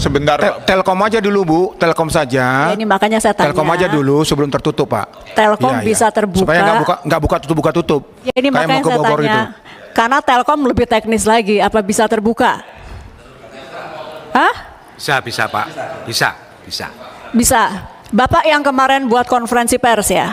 Sebentar. Tel telkom aja dulu Bu, Telkom saja. Ya, ini makanya saya tanya. Telkom aja dulu sebelum tertutup Pak. Telkom ya, bisa ya. terbuka. Supaya nggak buka nggak buka tutup buka tutup. Ya, ini Kayak makanya saya tanya. itu. Karena Telkom lebih teknis lagi, apa bisa terbuka? Hah? Bisa, bisa Pak. Bisa, bisa. Bisa. Bapak yang kemarin buat konferensi pers ya?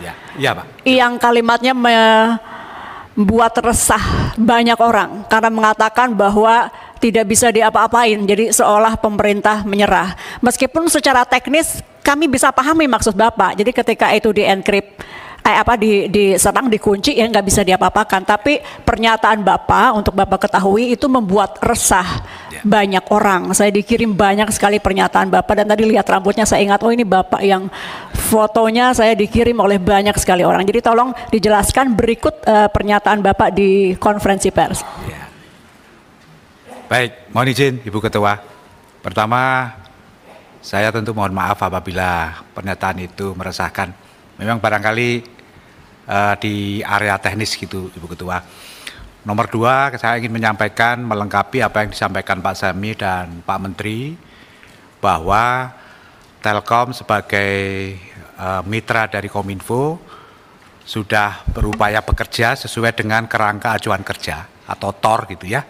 Ya, iya Pak. Yang kalimatnya membuat resah banyak orang karena mengatakan bahwa tidak bisa diapa-apain. Jadi seolah pemerintah menyerah. Meskipun secara teknis kami bisa pahami maksud Bapak. Jadi ketika itu dienkrip eh, apa di diserang dikunci ya nggak bisa diapa-apakan. Tapi pernyataan Bapak untuk Bapak ketahui itu membuat resah ya. banyak orang. Saya dikirim banyak sekali pernyataan Bapak dan tadi lihat rambutnya saya ingat oh ini Bapak yang fotonya saya dikirim oleh banyak sekali orang. Jadi tolong dijelaskan berikut uh, pernyataan Bapak di konferensi pers. Yeah. Baik, mohon izin Ibu Ketua. Pertama, saya tentu mohon maaf apabila pernyataan itu meresahkan. Memang barangkali uh, di area teknis gitu, Ibu Ketua. Nomor dua, saya ingin menyampaikan melengkapi apa yang disampaikan Pak Sami dan Pak Menteri bahwa Telkom sebagai uh, mitra dari Kominfo sudah berupaya bekerja sesuai dengan kerangka acuan kerja atau TOR gitu ya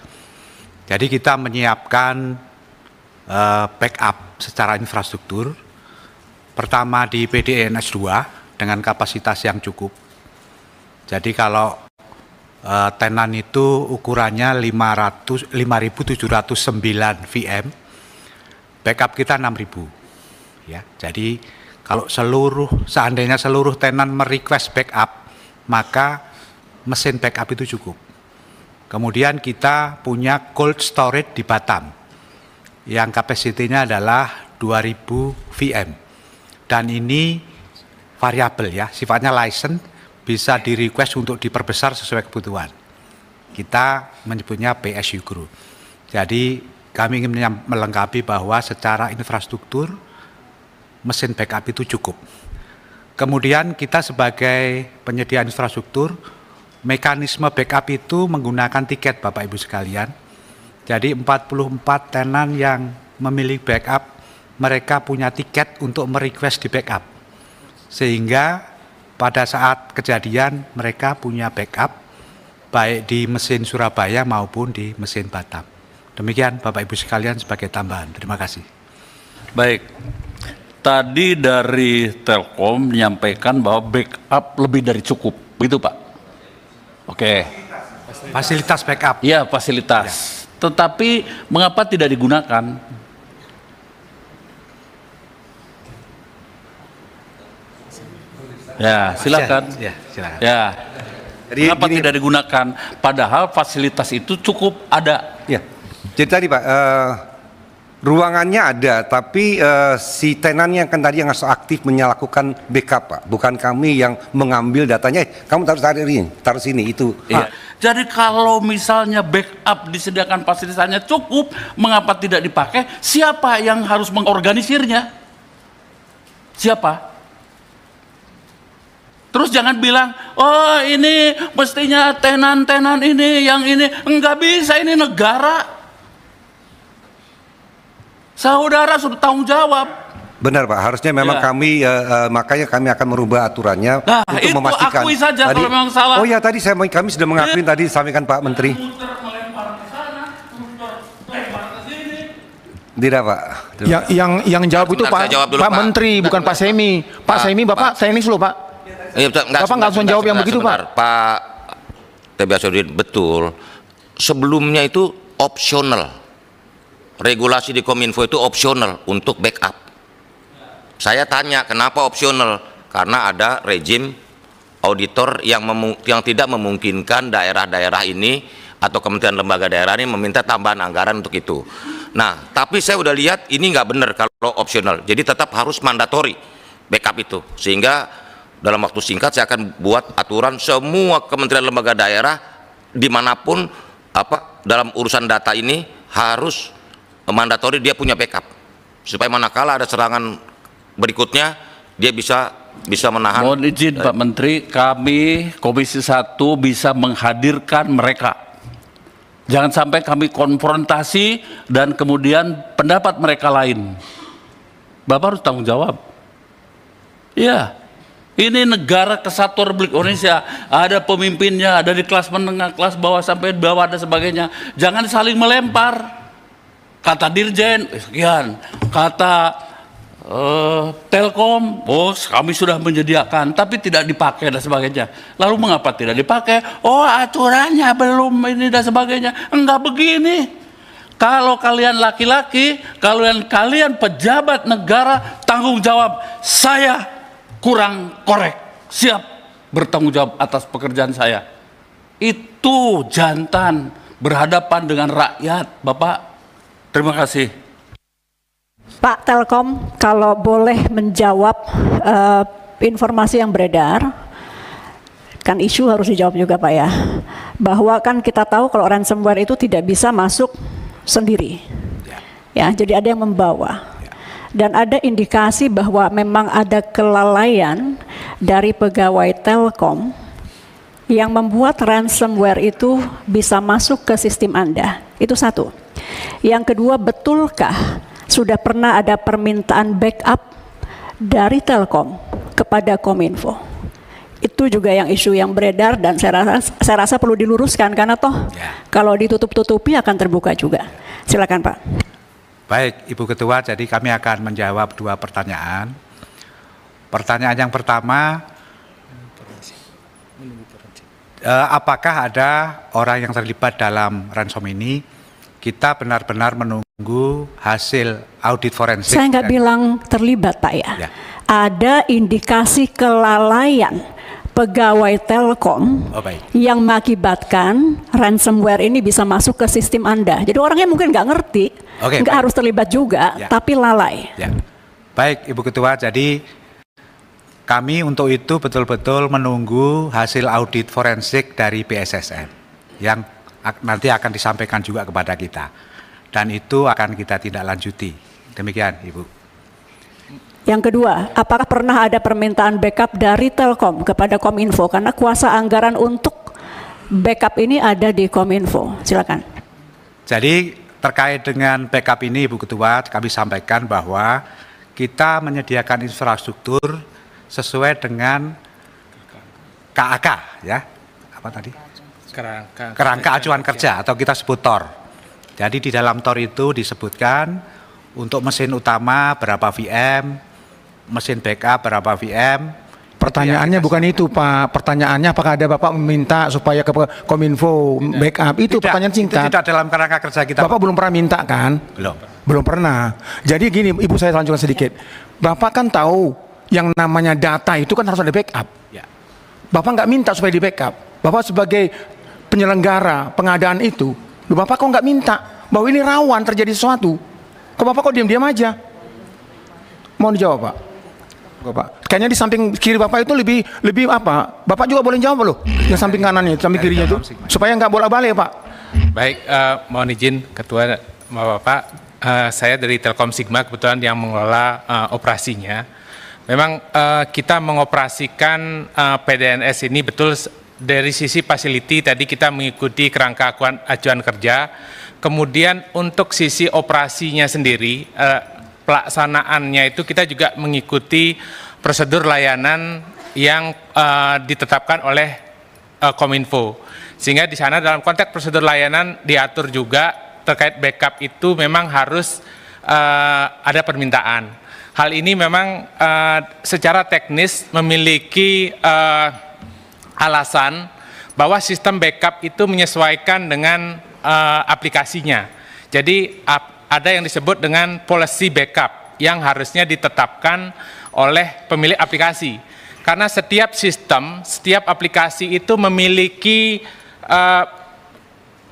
jadi kita menyiapkan uh, backup secara infrastruktur. Pertama di PDNS 2 dengan kapasitas yang cukup. Jadi kalau uh, tenan itu ukurannya 500 5.709 VM. Backup kita 6.000. Ya, jadi kalau seluruh seandainya seluruh tenan merequest backup, maka mesin backup itu cukup. Kemudian kita punya cold storage di Batam yang kapasitinya adalah 2000 VM. Dan ini variabel ya, sifatnya license bisa di request untuk diperbesar sesuai kebutuhan. Kita menyebutnya PSU Group. Jadi kami ingin melengkapi bahwa secara infrastruktur mesin backup itu cukup. Kemudian kita sebagai penyedia infrastruktur mekanisme backup itu menggunakan tiket Bapak Ibu sekalian. Jadi 44 tenan yang memilih backup, mereka punya tiket untuk merequest di backup. Sehingga pada saat kejadian mereka punya backup baik di mesin Surabaya maupun di mesin Batam. Demikian Bapak Ibu sekalian sebagai tambahan. Terima kasih. Baik. Tadi dari Telkom menyampaikan bahwa backup lebih dari cukup. Begitu Pak? Oke. Okay. Fasilitas backup. Iya, fasilitas. Ya. Tetapi mengapa tidak digunakan? Ya, ya, silakan. Ya, silakan. Ya. Jadi, mengapa gini, tidak digunakan? Padahal fasilitas itu cukup ada. Ya. Jadi tadi Pak, uh, Ruangannya ada, tapi uh, si tenannya kan tadi yang harus aktif menyalakukan backup, Pak. Bukan kami yang mengambil datanya. Eh, kamu taruh sini, ini, taruh sini itu. Iya. Ah. Jadi kalau misalnya backup disediakan fasilitasnya cukup, mengapa tidak dipakai? Siapa yang harus mengorganisirnya? Siapa? Terus jangan bilang, oh ini mestinya tenan-tenan ini, yang ini. Enggak bisa, ini negara. Saudara sudah tanggung jawab. Benar Pak, harusnya memang ya. kami uh, uh, makanya kami akan merubah aturannya nah, untuk itu memastikan. akui saja tadi, kalau memang salah. Oh ya tadi saya kami sudah mengakui iya. tadi disampaikan Pak Menteri. Tidak Pak. Tidak. Yang, yang yang jawab itu Pak, jawab dulu, Pak, Menteri Bentar, bukan Pak Semi. Pak, Semi Bapak Pak. teknis loh Pak. Ya, Bapak nggak langsung jawab yang begitu sebentar. Pak. Pak Tebiasudin betul. Sebelumnya itu opsional regulasi di Kominfo itu opsional untuk backup. Saya tanya kenapa opsional? Karena ada rejim auditor yang yang tidak memungkinkan daerah-daerah ini atau kementerian lembaga daerah ini meminta tambahan anggaran untuk itu. Nah, tapi saya udah lihat ini nggak benar kalau opsional. Jadi tetap harus mandatori backup itu. Sehingga dalam waktu singkat saya akan buat aturan semua kementerian lembaga daerah dimanapun apa dalam urusan data ini harus mandatori dia punya backup supaya manakala ada serangan berikutnya dia bisa bisa menahan. Mohon izin Pak Menteri, kami Komisi 1 bisa menghadirkan mereka. Jangan sampai kami konfrontasi dan kemudian pendapat mereka lain. Bapak harus tanggung jawab. Ya, Ini negara kesatuan Republik Indonesia, ada pemimpinnya, ada di kelas menengah, kelas bawah sampai bawah dan sebagainya. Jangan saling melempar kata dirjen sekian, kata uh, Telkom, bos kami sudah menyediakan, tapi tidak dipakai dan sebagainya. Lalu mengapa tidak dipakai? Oh aturannya belum ini dan sebagainya. Enggak begini. Kalau kalian laki-laki, kalau yang kalian pejabat negara, tanggung jawab saya kurang korek. Siap bertanggung jawab atas pekerjaan saya. Itu jantan berhadapan dengan rakyat, Bapak. Terima kasih. Pak Telkom, kalau boleh menjawab uh, informasi yang beredar, kan isu harus dijawab juga Pak ya, bahwa kan kita tahu kalau ransomware itu tidak bisa masuk sendiri, ya, ya jadi ada yang membawa. Ya. Dan ada indikasi bahwa memang ada kelalaian dari pegawai Telkom yang membuat ransomware itu bisa masuk ke sistem Anda. Itu satu. Yang kedua, betulkah sudah pernah ada permintaan backup dari Telkom kepada Kominfo? Itu juga yang isu yang beredar dan saya rasa, saya rasa perlu diluruskan karena toh ya. kalau ditutup-tutupi akan terbuka juga. Silakan Pak. Baik, Ibu Ketua, jadi kami akan menjawab dua pertanyaan. Pertanyaan yang pertama, eh, apakah ada orang yang terlibat dalam ransom ini? kita benar-benar menunggu hasil audit forensik. Saya nggak bilang terlibat, Pak ya. ya. Ada indikasi kelalaian pegawai Telkom oh, baik. yang mengakibatkan ransomware ini bisa masuk ke sistem Anda. Jadi orangnya mungkin nggak ngerti, okay, nggak harus terlibat juga, ya. tapi lalai. Ya. Baik, Ibu Ketua. Jadi kami untuk itu betul-betul menunggu hasil audit forensik dari BSSN yang nanti akan disampaikan juga kepada kita. Dan itu akan kita tidak lanjuti. Demikian, Ibu. Yang kedua, apakah pernah ada permintaan backup dari Telkom kepada Kominfo karena kuasa anggaran untuk backup ini ada di Kominfo? Silakan. Jadi terkait dengan backup ini Ibu Ketua kami sampaikan bahwa kita menyediakan infrastruktur sesuai dengan KAK ya. Apa tadi? kerangka, kerangka acuan kerja. kerja atau kita sebut TOR. Jadi di dalam TOR itu disebutkan untuk mesin utama berapa VM, mesin backup berapa VM. Pertanyaannya ya, bukan itu Pak, pertanyaannya apakah ada Bapak meminta supaya ke Kominfo backup itu tidak, pertanyaan singkat. Itu tidak dalam kerangka kerja kita. Bapak belum pernah minta kan? Belum. Belum pernah. Jadi gini, Ibu saya lanjutkan sedikit. Bapak kan tahu yang namanya data itu kan harus ada backup. Ya. Bapak nggak minta supaya di backup. Bapak sebagai penyelenggara pengadaan itu, lu bapak kok nggak minta bahwa ini rawan terjadi sesuatu? Kok bapak kok diam-diam aja? Mau dijawab pak? Bapak. Kayaknya di samping kiri bapak itu lebih lebih apa? Bapak juga boleh jawab loh. Yang samping kanannya, samping kirinya itu, supaya nggak bolak-balik ya pak. Baik, uh, mohon izin ketua bapak. Uh, saya dari Telkom Sigma kebetulan yang mengelola uh, operasinya. Memang uh, kita mengoperasikan uh, PDNS ini betul dari sisi facility tadi kita mengikuti kerangka acuan kerja. Kemudian untuk sisi operasinya sendiri, eh, pelaksanaannya itu kita juga mengikuti prosedur layanan yang eh, ditetapkan oleh eh, Kominfo. Sehingga di sana dalam konteks prosedur layanan diatur juga terkait backup itu memang harus eh, ada permintaan. Hal ini memang eh, secara teknis memiliki eh, alasan bahwa sistem backup itu menyesuaikan dengan uh, aplikasinya. Jadi ap, ada yang disebut dengan policy backup yang harusnya ditetapkan oleh pemilik aplikasi. Karena setiap sistem, setiap aplikasi itu memiliki uh,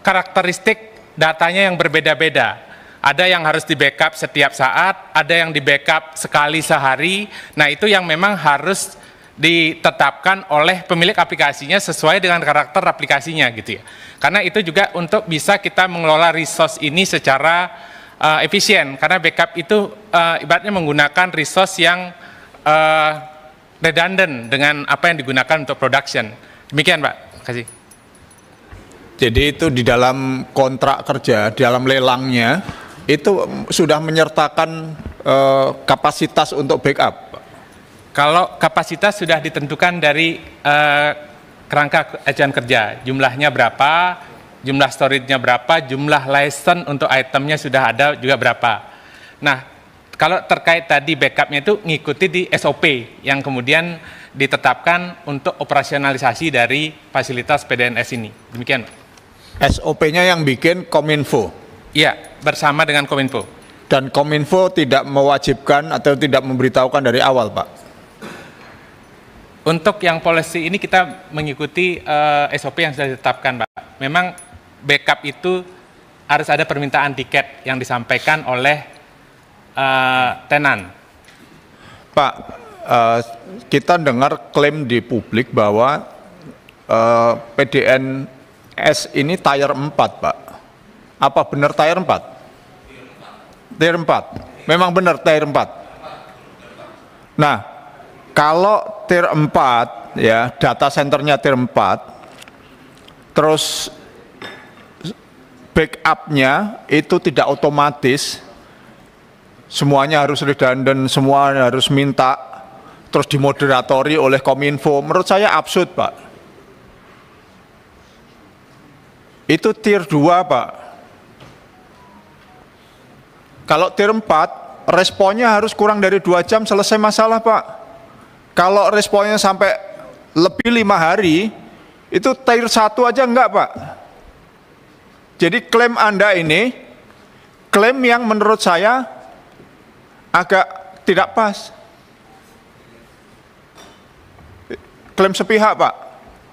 karakteristik datanya yang berbeda-beda. Ada yang harus di backup setiap saat, ada yang di backup sekali sehari. Nah, itu yang memang harus ditetapkan oleh pemilik aplikasinya sesuai dengan karakter aplikasinya gitu ya. Karena itu juga untuk bisa kita mengelola resource ini secara uh, efisien karena backup itu uh, ibaratnya menggunakan resource yang uh, redundant dengan apa yang digunakan untuk production. Demikian, Pak. Terima Kasih. Jadi itu di dalam kontrak kerja, di dalam lelangnya itu sudah menyertakan uh, kapasitas untuk backup kalau kapasitas sudah ditentukan dari eh, kerangka acuan kerja, jumlahnya berapa, jumlah storage-nya berapa, jumlah license untuk itemnya sudah ada juga berapa. Nah, kalau terkait tadi backupnya itu ngikuti di SOP yang kemudian ditetapkan untuk operasionalisasi dari fasilitas PDNS ini. Demikian. SOP-nya yang bikin Kominfo? Iya, bersama dengan Kominfo. Dan Kominfo tidak mewajibkan atau tidak memberitahukan dari awal, Pak? Untuk yang policy ini kita mengikuti uh, eh, SOP yang sudah ditetapkan, Pak. Memang backup itu harus ada permintaan tiket yang disampaikan oleh uh, tenan. Pak, uh, kita dengar klaim di publik bahwa uh, PDN S ini tier 4, Pak. Apa benar tier 4? Tier 4. Memang benar tier 4. Nah, kalau tier 4 ya, data centernya tier 4. Terus backupnya itu tidak otomatis semuanya harus redundant, semua harus minta terus dimoderatori oleh Kominfo. Menurut saya absurd, Pak. Itu tier 2, Pak. Kalau tier 4, responnya harus kurang dari dua jam selesai masalah, Pak. Kalau responnya sampai lebih lima hari, itu tier satu aja enggak Pak. Jadi klaim Anda ini, klaim yang menurut saya agak tidak pas. Klaim sepihak Pak.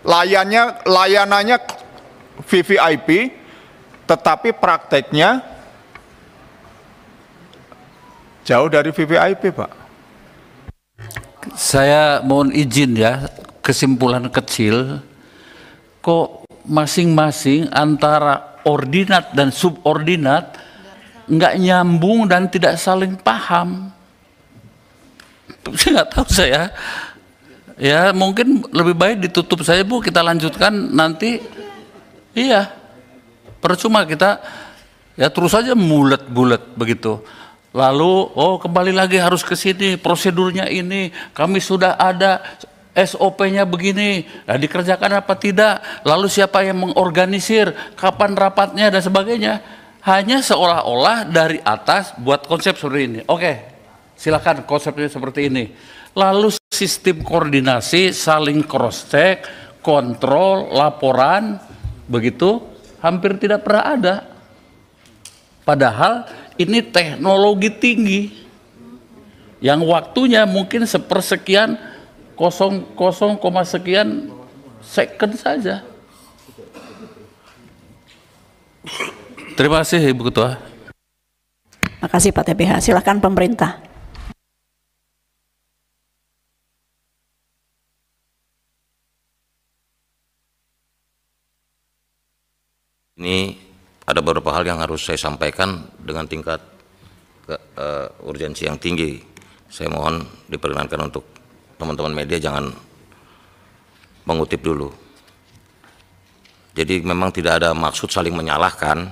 Layannya, layanannya VVIP, tetapi prakteknya jauh dari VVIP Pak. Saya mohon izin ya, kesimpulan kecil, kok masing-masing antara ordinat dan subordinat nggak nyambung dan tidak saling paham. Saya nggak tahu saya. Ya mungkin lebih baik ditutup saya bu, kita lanjutkan nanti. Iya, percuma kita ya terus saja mulet-bulet begitu. Lalu, oh kembali lagi harus ke sini, prosedurnya ini, kami sudah ada SOP-nya begini, nah, dikerjakan apa tidak, lalu siapa yang mengorganisir, kapan rapatnya dan sebagainya. Hanya seolah-olah dari atas buat konsep seperti ini. Oke, silakan konsepnya seperti ini. Lalu sistem koordinasi, saling cross-check, kontrol, laporan, begitu, hampir tidak pernah ada. Padahal ini teknologi tinggi yang waktunya mungkin sepersekian kosong kosong koma sekian second saja. Terima kasih Ibu Ketua. Terima kasih Pak TPH. Silakan pemerintah. Ini ada beberapa hal yang harus saya sampaikan dengan tingkat ke, uh, urgensi yang tinggi. Saya mohon diperkenankan untuk teman-teman media jangan mengutip dulu. Jadi memang tidak ada maksud saling menyalahkan,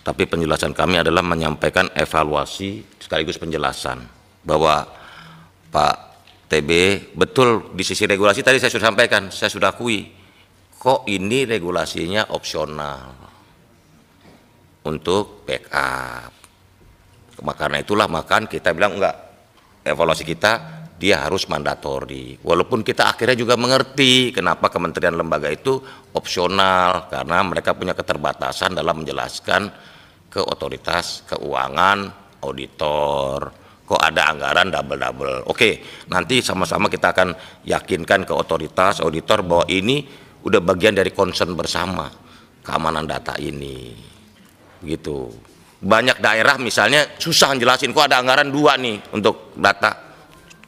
tapi penjelasan kami adalah menyampaikan evaluasi sekaligus penjelasan bahwa Pak TB betul di sisi regulasi tadi saya sudah sampaikan, saya sudah akui kok ini regulasinya opsional untuk backup. Karena itulah makan kita bilang enggak evaluasi kita dia harus mandatori. Walaupun kita akhirnya juga mengerti kenapa kementerian lembaga itu opsional karena mereka punya keterbatasan dalam menjelaskan ke otoritas keuangan, auditor, kok ada anggaran double-double. Oke, nanti sama-sama kita akan yakinkan ke otoritas, auditor bahwa ini udah bagian dari concern bersama keamanan data ini gitu banyak daerah misalnya susah jelasin kok ada anggaran dua nih untuk data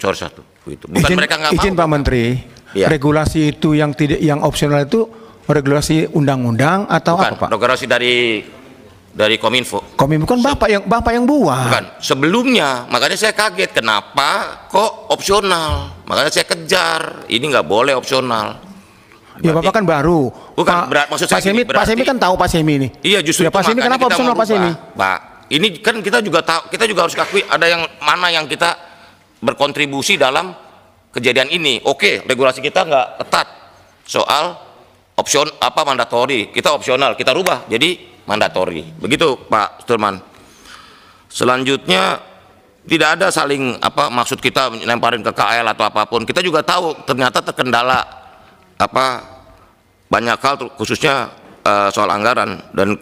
cor satu gitu bukan izin, mereka nggak izin Pak Menteri ya. regulasi itu yang tidak yang opsional itu regulasi undang-undang atau bukan, apa Pak regulasi dari dari Kominfo Kominfo kan Bapak yang Bapak yang buat bukan sebelumnya makanya saya kaget kenapa kok opsional makanya saya kejar ini nggak boleh opsional Berarti, ya Bapak kan baru. Bukan, Pak, berat, maksud saya Pak Semi, Pak Semi kan tahu Pak Semi ini. Iya justru ya, Pak Semi kenapa opsi Pak Semi? Pak, ini kan kita juga tahu, kita juga harus akui ada yang mana yang kita berkontribusi dalam kejadian ini. Oke, regulasi kita nggak ketat soal opsion apa mandatori. Kita opsional, kita rubah jadi mandatori. Begitu Pak Sturman. Selanjutnya tidak ada saling apa maksud kita lemparin ke KL atau apapun. Kita juga tahu ternyata terkendala apa banyak hal khususnya uh, soal anggaran dan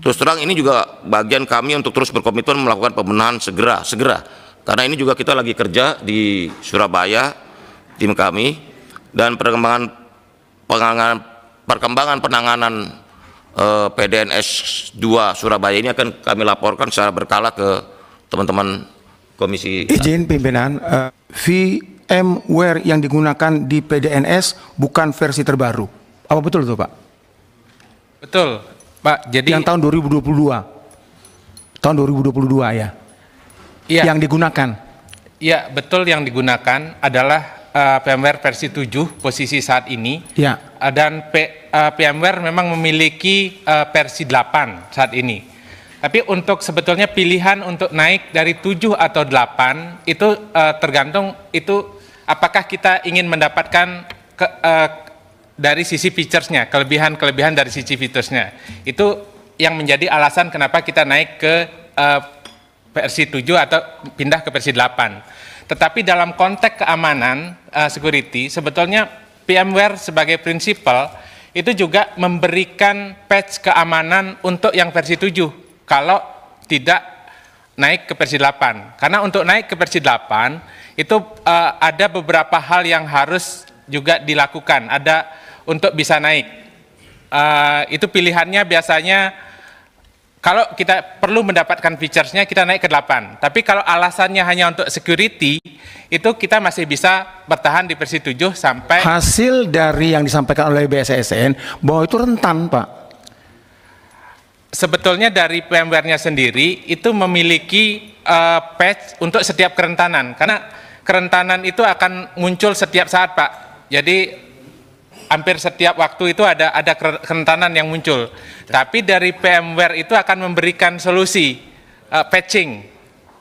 terus terang ini juga bagian kami untuk terus berkomitmen melakukan pembenahan segera segera karena ini juga kita lagi kerja di Surabaya tim kami dan perkembangan penanganan perkembangan penanganan uh, eh, PDNS 2 Surabaya ini akan kami laporkan secara berkala ke teman-teman komisi izin pimpinan uh, fee MWare yang digunakan di PDNS bukan versi terbaru. Apa betul itu, Pak? Betul, Pak. Jadi yang tahun 2022. Tahun 2022 ya. Iya. Yang digunakan. Iya, betul yang digunakan adalah uh, eh, VMware versi 7 posisi saat ini. Ya. Uh, dan P, uh, eh, VMware memang memiliki uh, versi 8 saat ini. Tapi untuk sebetulnya pilihan untuk naik dari 7 atau 8 itu uh, tergantung itu apakah kita ingin mendapatkan ke, uh, dari sisi featuresnya, kelebihan-kelebihan dari sisi featuresnya. Itu yang menjadi alasan kenapa kita naik ke uh, versi 7 atau pindah ke versi 8. Tetapi dalam konteks keamanan, uh, security, sebetulnya VMware sebagai prinsipal itu juga memberikan patch keamanan untuk yang versi 7 kalau tidak naik ke versi 8. Karena untuk naik ke versi 8 itu uh, ada beberapa hal yang harus juga dilakukan ada untuk bisa naik uh, itu pilihannya biasanya kalau kita perlu mendapatkan featuresnya kita naik ke 8 tapi kalau alasannya hanya untuk security itu kita masih bisa bertahan di versi 7 sampai hasil dari yang disampaikan oleh BSSN bahwa itu rentan Pak sebetulnya dari firmware nya sendiri itu memiliki uh, patch untuk setiap kerentanan karena kerentanan itu akan muncul setiap saat, Pak. Jadi hampir setiap waktu itu ada ada kerentanan yang muncul. Tapi dari PMware itu akan memberikan solusi uh, patching.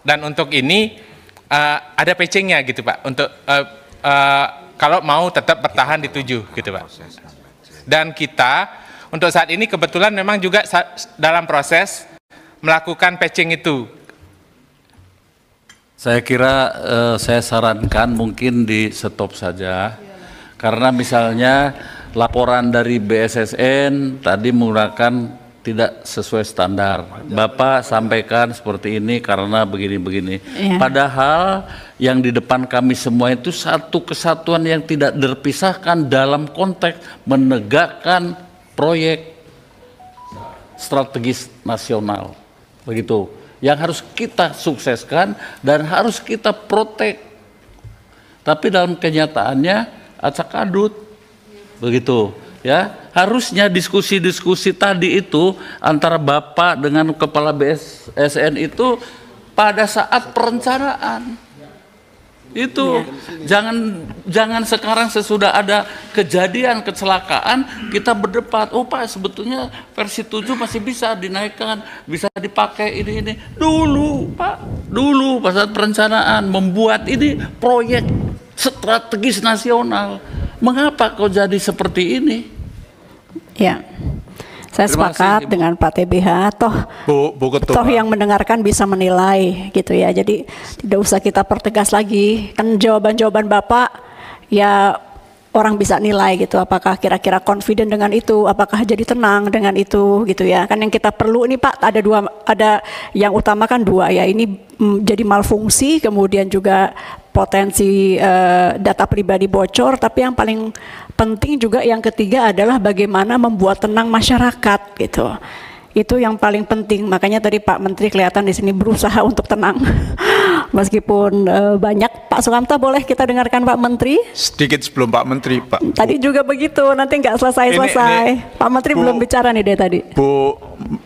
Dan untuk ini uh, ada patchingnya gitu, Pak. Untuk uh, uh, kalau mau tetap bertahan di tujuh gitu, Pak. Dan kita untuk saat ini kebetulan memang juga dalam proses melakukan patching itu saya kira eh, saya sarankan mungkin di stop saja. Karena misalnya laporan dari BSSN tadi menggunakan tidak sesuai standar. Bapak sampaikan seperti ini karena begini-begini. Ya. Padahal yang di depan kami semua itu satu kesatuan yang tidak terpisahkan dalam konteks menegakkan proyek strategis nasional. Begitu yang harus kita sukseskan dan harus kita protek. Tapi dalam kenyataannya acak adut. Begitu ya. Harusnya diskusi-diskusi tadi itu antara Bapak dengan kepala BSN itu pada saat perencanaan. Itu ya. jangan jangan sekarang sesudah ada kejadian kecelakaan kita berdebat. Oh Pak, sebetulnya versi 7 masih bisa dinaikkan, bisa dipakai ini ini. Dulu, Pak, dulu pas saat perencanaan membuat ini proyek strategis nasional. Mengapa kau jadi seperti ini? Ya. Saya Terima sepakat kasih, dengan Pak TBH toh Bu, Bu toh yang mendengarkan bisa menilai gitu ya. Jadi tidak usah kita pertegas lagi. Kan jawaban-jawaban Bapak ya orang bisa nilai gitu apakah kira-kira confident dengan itu apakah jadi tenang dengan itu gitu ya kan yang kita perlu ini Pak ada dua ada yang utama kan dua ya ini mm, jadi malfungsi kemudian juga potensi uh, data pribadi bocor, tapi yang paling penting juga yang ketiga adalah bagaimana membuat tenang masyarakat gitu. Itu yang paling penting. Makanya tadi Pak Menteri kelihatan di sini berusaha untuk tenang. Meskipun uh, banyak Pak Sukamta boleh kita dengarkan Pak Menteri? Sedikit sebelum Pak Menteri, Pak. Tadi Bu. juga begitu, nanti nggak selesai-selesai. Pak Menteri Bu, belum bicara nih deh tadi. Bu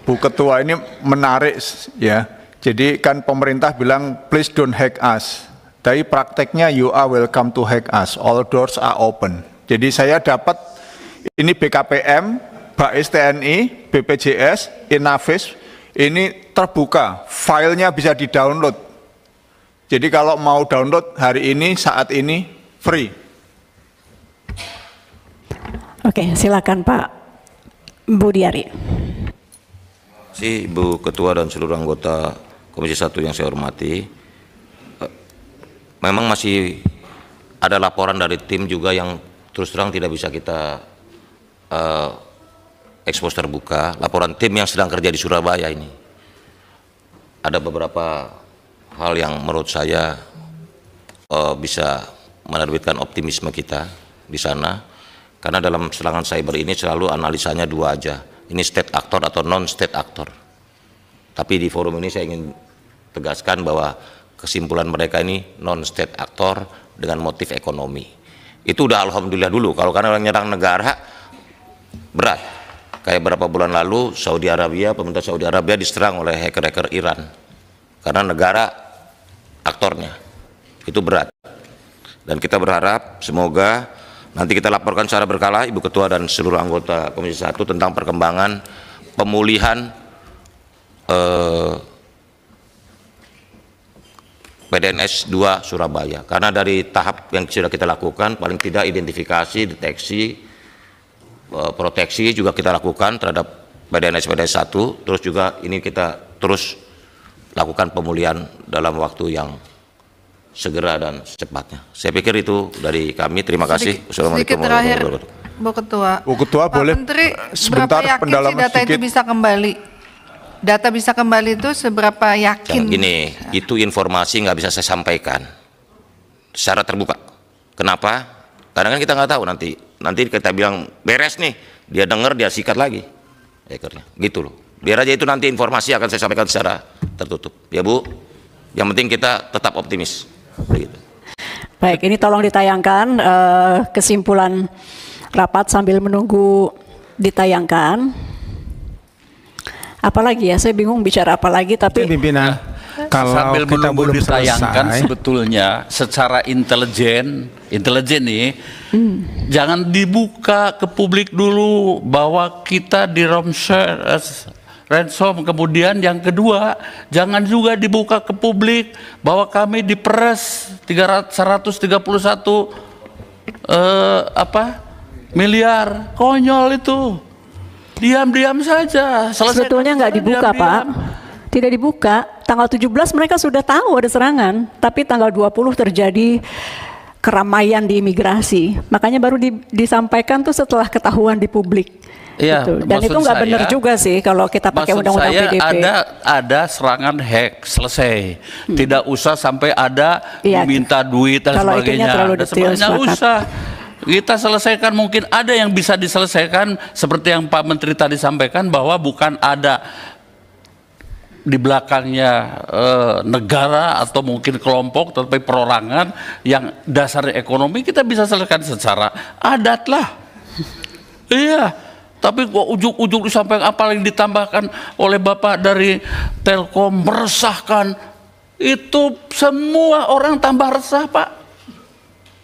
Bu Ketua ini menarik ya. Jadi kan pemerintah bilang please don't hack us. Tapi prakteknya you are welcome to hack us. All doors are open. Jadi saya dapat ini BKPM, BAIS TNI, BPJS, Inavis, ini terbuka, filenya bisa di-download. Jadi kalau mau download hari ini, saat ini, free. Oke, silakan Pak Budiari. Si Ibu Ketua dan seluruh anggota Komisi 1 yang saya hormati, memang masih ada laporan dari tim juga yang terus terang tidak bisa kita uh, eh, ekspos terbuka. Laporan tim yang sedang kerja di Surabaya ini ada beberapa hal yang menurut saya uh, bisa menerbitkan optimisme kita di sana. Karena dalam serangan cyber ini selalu analisanya dua aja. Ini state actor atau non state actor. Tapi di forum ini saya ingin tegaskan bahwa kesimpulan mereka ini non state aktor dengan motif ekonomi. Itu udah alhamdulillah dulu. Kalau karena orang nyerang negara berat. Kayak berapa bulan lalu Saudi Arabia, pemerintah Saudi Arabia diserang oleh hacker-hacker Iran karena negara aktornya. Itu berat. Dan kita berharap semoga nanti kita laporkan secara berkala Ibu Ketua dan seluruh anggota Komisi 1 tentang perkembangan pemulihan eh, PDNS 2 Surabaya. Karena dari tahap yang sudah kita lakukan, paling tidak identifikasi, deteksi, eh, proteksi juga kita lakukan terhadap PDNS PDNS 1, terus juga ini kita terus lakukan pemulihan dalam waktu yang segera dan secepatnya. Saya pikir itu dari kami. Terima kasih. Assalamualaikum warahmatullahi wabarakatuh. Bu Ketua. Bu Ketua boleh Menteri, sebentar pendalaman sedikit. data itu bisa kembali? Data bisa kembali itu seberapa yakin? Gini, itu informasi nggak bisa saya sampaikan secara terbuka. Kenapa? Karena kan kita nggak tahu nanti. Nanti kita bilang beres nih, dia dengar dia sikat lagi ekornya. Gitu loh. Biar aja itu nanti informasi akan saya sampaikan secara tertutup. Ya Bu, yang penting kita tetap optimis. Begitu. Baik, ini tolong ditayangkan uh, kesimpulan rapat sambil menunggu ditayangkan apalagi ya saya bingung bicara apa lagi. tapi pimpinan kalau sambil kita belum disayangkan selesai. sebetulnya secara intelijen intelijen nih hmm. jangan dibuka ke publik dulu bahwa kita di romshare eh, ransom kemudian yang kedua jangan juga dibuka ke publik bahwa kami diperes 331 eh, apa miliar konyol itu diam-diam saja. Selesai Sebetulnya nggak dibuka, diam, Pak. Tidak dibuka. Tanggal 17 mereka sudah tahu ada serangan, tapi tanggal 20 terjadi keramaian di imigrasi. Makanya baru di, disampaikan tuh setelah ketahuan di publik. Iya, gitu. dan itu nggak benar juga sih kalau kita pakai undang-undang PDP. Ada ada serangan hack selesai, hmm. tidak usah sampai ada ya, minta duit dan kalau sebagainya. Terlalu detail, dan usah kita selesaikan mungkin ada yang bisa diselesaikan seperti yang Pak Menteri tadi sampaikan bahwa bukan ada di belakangnya e, negara atau mungkin kelompok tetapi perorangan yang dasar ekonomi kita bisa selesaikan secara adat lah iya tapi kok ujuk-ujuk disampaikan apa yang ditambahkan oleh Bapak dari Telkom meresahkan itu semua orang tambah resah Pak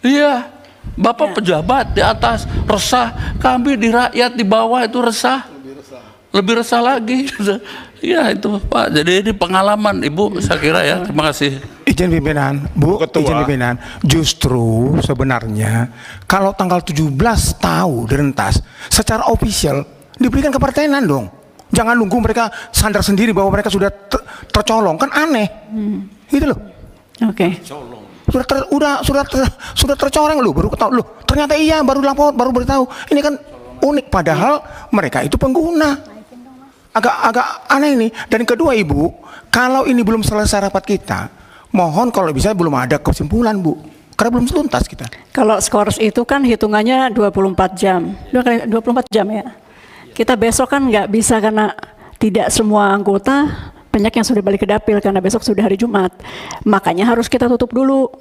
iya Bapak ya. pejabat di atas resah, kami di rakyat di bawah itu resah. Lebih resah, Lebih resah lagi. ya itu Pak. Jadi ini pengalaman Ibu saya kira ya. Terima kasih. Izin pimpinan, Bu, Ketua. izin pimpinan. Justru sebenarnya kalau tanggal 17 tahu direntas, secara official diberikan kepartainan dong. Jangan nunggu mereka sandar sendiri bahwa mereka sudah ter tercolong, kan aneh. Hmm. Gitu loh. Oke. Okay sudah ter, udah sudah ter, sudah tercoreng lu baru ketahui lu ternyata iya baru lapor baru beritahu ini kan unik padahal mereka itu pengguna agak-agak aneh ini dan kedua ibu kalau ini belum selesai rapat kita mohon kalau bisa belum ada kesimpulan bu karena belum tuntas kita kalau skors itu kan hitungannya 24 jam 24 jam ya kita besok kan nggak bisa karena tidak semua anggota banyak yang sudah balik ke dapil karena besok sudah hari Jumat. Makanya harus kita tutup dulu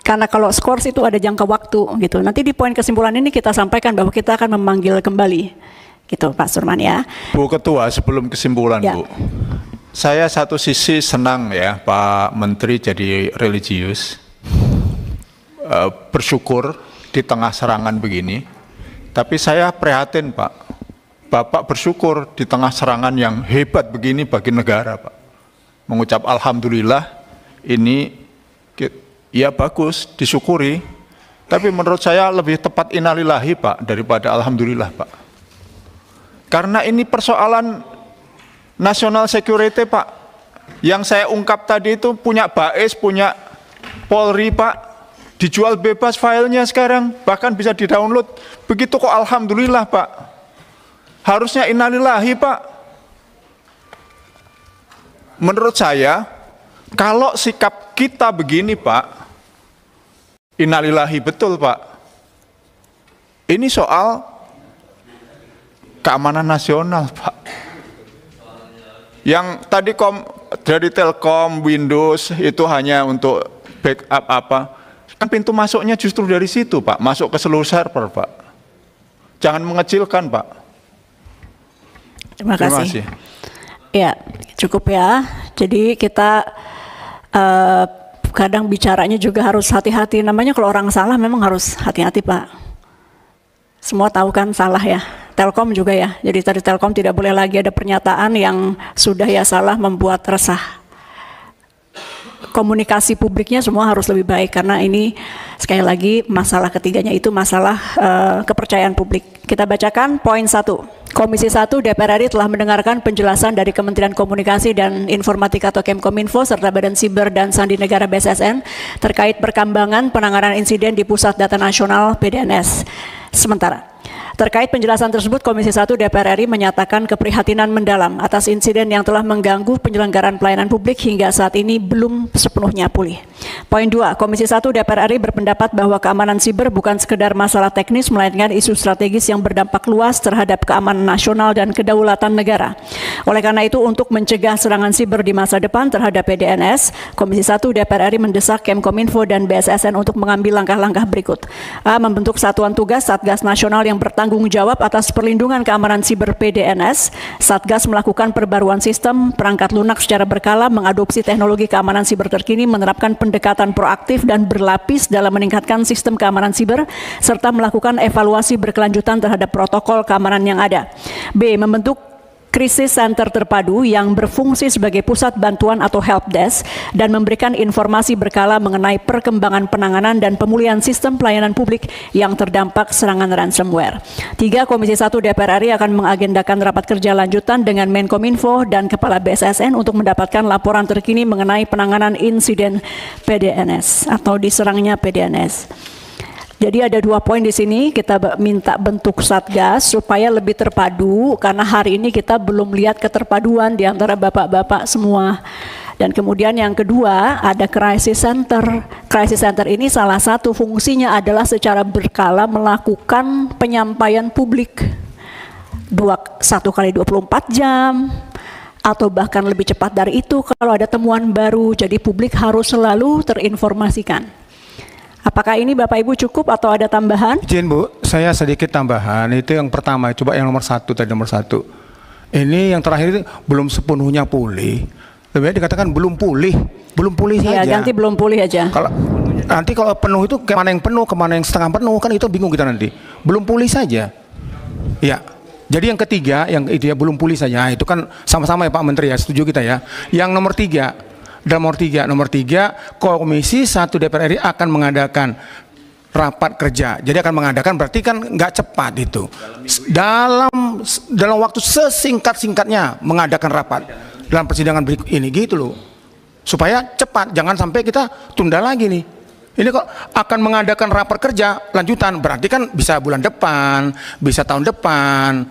karena kalau skors itu ada jangka waktu gitu. Nanti di poin kesimpulan ini kita sampaikan bahwa kita akan memanggil kembali gitu Pak Surman ya. Bu Ketua sebelum kesimpulan ya. Bu, saya satu sisi senang ya Pak Menteri jadi religius, eh, bersyukur di tengah serangan begini. Tapi saya prihatin Pak, Bapak bersyukur di tengah serangan yang hebat begini bagi negara, Pak. Mengucap alhamdulillah ini ya bagus, disyukuri. Tapi menurut saya lebih tepat inalilahi, Pak, daripada alhamdulillah, Pak. Karena ini persoalan national security, Pak. Yang saya ungkap tadi itu punya Baes, punya Polri, Pak. Dijual bebas filenya sekarang, bahkan bisa didownload. Begitu kok alhamdulillah, Pak Harusnya innalillahi Pak. Menurut saya, kalau sikap kita begini Pak, innalillahi betul Pak. Ini soal keamanan nasional Pak. Yang tadi kom, dari Telkom, Windows itu hanya untuk backup apa. Kan pintu masuknya justru dari situ Pak, masuk ke seluruh server Pak. Jangan mengecilkan Pak. Terima kasih. Terima kasih. Ya, cukup ya. Jadi kita uh, kadang bicaranya juga harus hati-hati. Namanya kalau orang salah memang harus hati-hati, Pak. Semua tahu kan salah ya. Telkom juga ya. Jadi tadi Telkom tidak boleh lagi ada pernyataan yang sudah ya salah membuat resah. Komunikasi publiknya semua harus lebih baik karena ini sekali lagi masalah ketiganya itu masalah uh, kepercayaan publik. Kita bacakan poin satu. Komisi 1 DPR RI telah mendengarkan penjelasan dari Kementerian Komunikasi dan Informatika atau Kemkominfo serta Badan Siber dan Sandi Negara BSSN terkait perkembangan penanganan insiden di Pusat Data Nasional PDNS sementara. Terkait penjelasan tersebut, Komisi 1 DPR RI menyatakan keprihatinan mendalam atas insiden yang telah mengganggu penyelenggaraan pelayanan publik hingga saat ini belum sepenuhnya pulih. Poin 2, Komisi 1 DPR RI berpendapat bahwa keamanan siber bukan sekedar masalah teknis, melainkan isu strategis yang berdampak luas terhadap keamanan nasional dan kedaulatan negara. Oleh karena itu, untuk mencegah serangan siber di masa depan terhadap PDNS, Komisi 1 DPR RI mendesak Kemkominfo dan BSSN untuk mengambil langkah-langkah berikut. A. Membentuk satuan tugas Satgas Nasional yang bertanggung bertanggung jawab atas perlindungan keamanan siber PDNS, Satgas melakukan perbaruan sistem perangkat lunak secara berkala mengadopsi teknologi keamanan siber terkini menerapkan pendekatan proaktif dan berlapis dalam meningkatkan sistem keamanan siber serta melakukan evaluasi berkelanjutan terhadap protokol keamanan yang ada. B. Membentuk Krisis Center Terpadu yang berfungsi sebagai pusat bantuan atau help desk dan memberikan informasi berkala mengenai perkembangan penanganan dan pemulihan sistem pelayanan publik yang terdampak serangan ransomware. Tiga Komisi 1 DPR RI akan mengagendakan rapat kerja lanjutan dengan Menkominfo dan Kepala BSSN untuk mendapatkan laporan terkini mengenai penanganan insiden PDNS atau diserangnya PDNS. Jadi ada dua poin di sini kita minta bentuk satgas supaya lebih terpadu karena hari ini kita belum lihat keterpaduan di antara bapak-bapak semua. Dan kemudian yang kedua ada crisis center. Crisis center ini salah satu fungsinya adalah secara berkala melakukan penyampaian publik dua satu kali 24 jam atau bahkan lebih cepat dari itu kalau ada temuan baru. Jadi publik harus selalu terinformasikan. Apakah ini Bapak Ibu cukup atau ada tambahan? Izin Bu, saya sedikit tambahan. Itu yang pertama, coba yang nomor satu tadi nomor satu. Ini yang terakhir itu belum sepenuhnya pulih. Lebih baik dikatakan belum pulih, belum pulih iya, saja. ganti belum pulih aja. Kalau nanti kalau penuh itu kemana yang penuh, kemana yang setengah penuh kan itu bingung kita nanti. Belum pulih saja. Ya, jadi yang ketiga, yang itu ya belum pulih saja. Nah, itu kan sama-sama ya Pak Menteri ya, setuju kita ya. Yang nomor tiga, dalam nomor tiga, nomor tiga, komisi satu DPR RI akan mengadakan rapat kerja. Jadi akan mengadakan berarti kan nggak cepat itu. Dalam dalam waktu sesingkat singkatnya mengadakan rapat dalam persidangan berikut ini gitu loh. Supaya cepat, jangan sampai kita tunda lagi nih. Ini kok akan mengadakan rapat kerja lanjutan berarti kan bisa bulan depan, bisa tahun depan.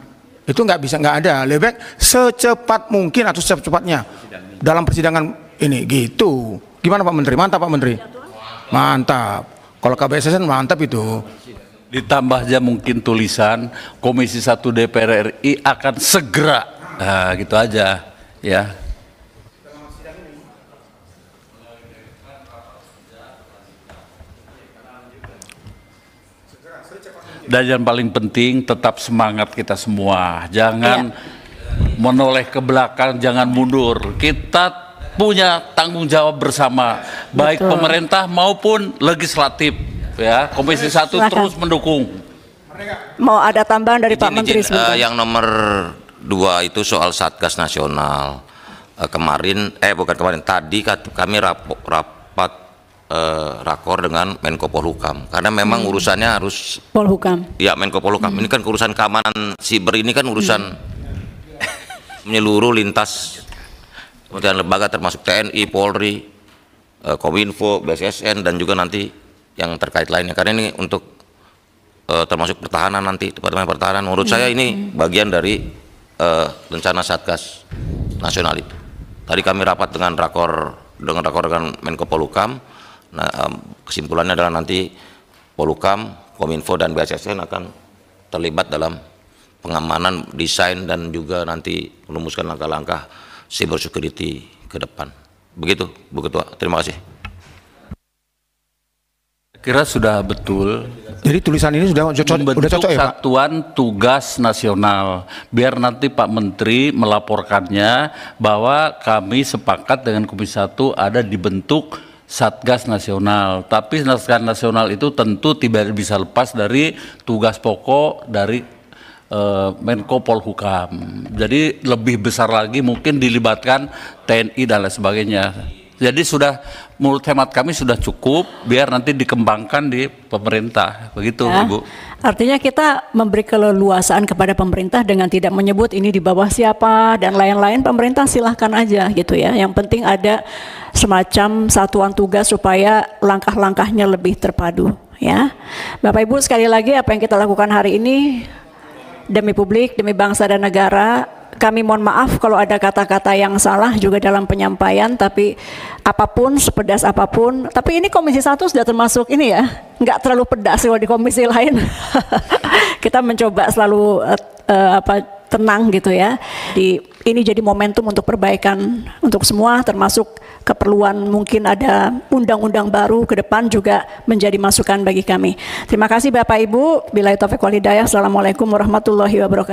Itu nggak bisa nggak ada. Lebih baik secepat mungkin atau secepatnya dalam persidangan ini gitu. Gimana Pak Menteri? Mantap Pak Menteri. Mantap. Kalau KBSN mantap itu. Ditambah aja mungkin tulisan Komisi 1 DPR RI akan segera. Nah, gitu aja ya. Dan yang paling penting tetap semangat kita semua. Jangan ya. menoleh ke belakang, jangan mundur. Kita punya tanggung jawab bersama baik Betul. pemerintah maupun legislatif ya komisi satu terus mendukung mau ada tambahan dari izin, Pak Menteri izin, uh, eh, yang nomor dua itu soal satgas nasional uh, kemarin eh bukan kemarin tadi kami rapo, rapat uh, rakor dengan Menko Polhukam karena memang hmm. urusannya harus Polhukam ya Menko Polhukam hmm. ini kan urusan keamanan siber ini kan urusan hmm. menyeluruh lintas kementerian lembaga termasuk TNI, Polri, eh, Kominfo, BSSN dan juga nanti yang terkait lainnya. Karena ini untuk eh, termasuk pertahanan nanti departemen pertahanan. Menurut hmm. saya ini bagian dari eh, rencana Satgas nasional itu. Tadi kami rapat dengan rakor dengan rakor dengan Menko Polukam. Nah, kesimpulannya adalah nanti Polukam, Kominfo dan BSSN akan terlibat dalam pengamanan, desain dan juga nanti merumuskan langkah-langkah cyber security ke depan. Begitu, Bu Ketua. Terima kasih. Kira sudah betul. Jadi tulisan ini sudah cocok, sudah cocok ya Pak? Satuan Tugas Nasional. Biar nanti Pak Menteri melaporkannya bahwa kami sepakat dengan Komisi 1 ada dibentuk Satgas Nasional. Tapi Satgas Nasional itu tentu tidak bisa lepas dari tugas pokok dari Eh, Menko Polhukam. Jadi lebih besar lagi mungkin dilibatkan TNI dan lain sebagainya. Jadi sudah menurut hemat kami sudah cukup biar nanti dikembangkan di pemerintah begitu ya. Ibu. Artinya kita memberi keleluasaan kepada pemerintah dengan tidak menyebut ini di bawah siapa dan lain-lain pemerintah silahkan aja gitu ya. Yang penting ada semacam satuan tugas supaya langkah-langkahnya lebih terpadu ya. Bapak Ibu sekali lagi apa yang kita lakukan hari ini demi publik, demi bangsa dan negara, kami mohon maaf kalau ada kata-kata yang salah juga dalam penyampaian, tapi apapun, sepedas apapun, tapi ini Komisi satu sudah termasuk ini ya, nggak terlalu pedas kalau di komisi lain. Kita mencoba selalu uh, apa tenang gitu ya. Di ini jadi momentum untuk perbaikan untuk semua termasuk keperluan mungkin ada undang-undang baru ke depan juga menjadi masukan bagi kami. Terima kasih Bapak Ibu. Bila itu Assalamualaikum warahmatullahi wabarakatuh.